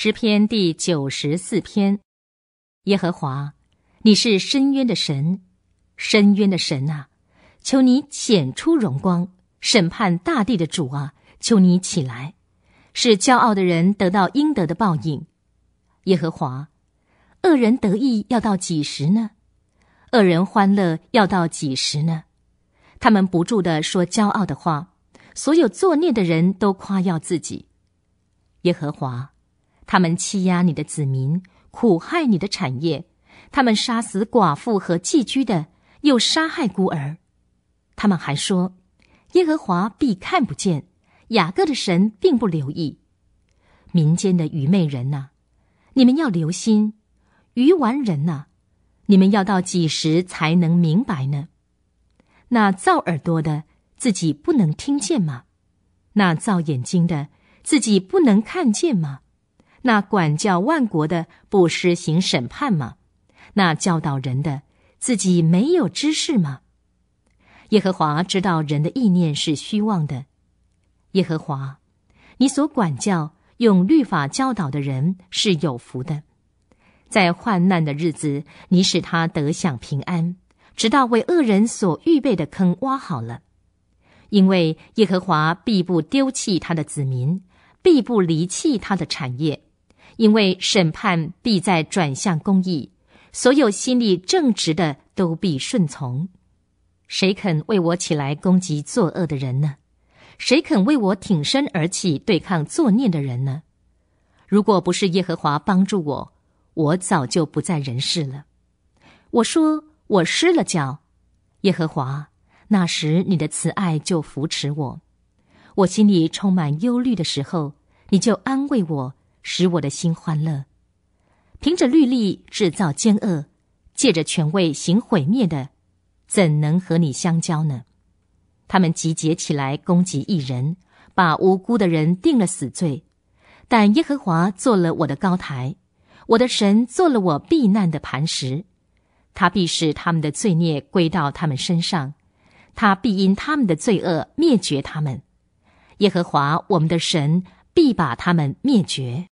诗篇第九十四篇，耶和华，你是深渊的神，深渊的神啊，求你显出荣光，审判大地的主啊，求你起来，使骄傲的人得到应得的报应。耶和华，恶人得意要到几时呢？恶人欢乐要到几时呢？他们不住的说骄傲的话，所有作孽的人都夸耀自己。耶和华。他们欺压你的子民，苦害你的产业；他们杀死寡妇和寄居的，又杀害孤儿。他们还说：“耶和华必看不见，雅各的神并不留意。”民间的愚昧人呐，你们要留心；愚顽人呐，你们要到几时才能明白呢？那造耳朵的自己不能听见吗？那造眼睛的自己不能看见吗？那管教万国的不施行审判吗？那教导人的自己没有知识吗？耶和华知道人的意念是虚妄的。耶和华，你所管教用律法教导的人是有福的，在患难的日子，你使他得享平安，直到为恶人所预备的坑挖好了。因为耶和华必不丢弃他的子民，必不离弃他的产业。因为审判必在转向公义，所有心里正直的都必顺从。谁肯为我起来攻击作恶的人呢？谁肯为我挺身而起对抗作孽的人呢？如果不是耶和华帮助我，我早就不在人世了。我说我失了脚，耶和华，那时你的慈爱就扶持我。我心里充满忧虑的时候，你就安慰我。使我的心欢乐。凭着律例制造奸恶，借着权位行毁灭的，怎能和你相交呢？他们集结起来攻击一人，把无辜的人定了死罪。但耶和华做了我的高台，我的神做了我避难的磐石。他必使他们的罪孽归到他们身上，他必因他们的罪恶灭绝他们。耶和华我们的神。必把他们灭绝。